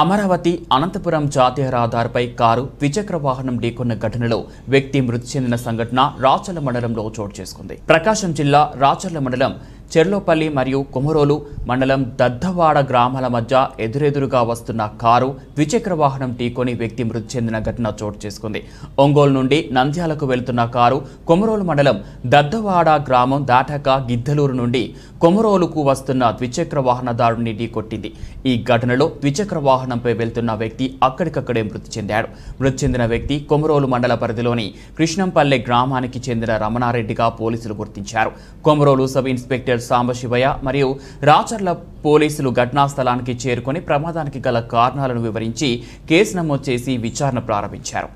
అమరావతి అనంతపురం జాతీయ రహదారిపై కారు ద్విచక్ర వాహనం ఢీకొన్న ఘటనలో వ్యక్తి మృతి చెందిన సంఘటన రాచర్ల మండలంలో చోటు చేసుకుంది ప్రకాశం జిల్లా రాచర్ల మండలం చెర్లోపల్లి మరియు కుమరోలు మండలం దద్దవాడ గ్రామాల మధ్య ఎదురెదురుగా వస్తున్న కారు ద్విచక్ర వాహనం ఢీకొని వ్యక్తి మృతి చెందిన ఘటన చోటు చేసుకుంది ఒంగోలు నుండి నంద్యాలకు వెళ్తున్న కారు కొమరోలు మండలం దద్దవాడ గ్రామం దాటాక గిద్దలూరు నుండి కొమరోలుకు వస్తున్న ద్విచక్ర వాహనదారుడిని ఢీకొట్టింది ఈ ఘటనలో ద్విచక్ర వాహనంపై వెళ్తున్న వ్యక్తి అక్కడికక్కడే మృతి చెందాడు మృతి చెందిన వ్యక్తి కొమరోలు మండల పరిధిలోని కృష్ణంపల్లె గ్రామానికి చెందిన రమణారెడ్డిగా పోలీసులు గుర్తించారు Komarolu sub inspector inspector Sambasivaiah మరియు రాచర్ల పోలీసులు ఘటనా స్థలానికి చేరుకొని ప్రమాదానికి గల కారణాలను వివరించి కేసు నమోదు చేసి విచారణ ప్రారంభించారు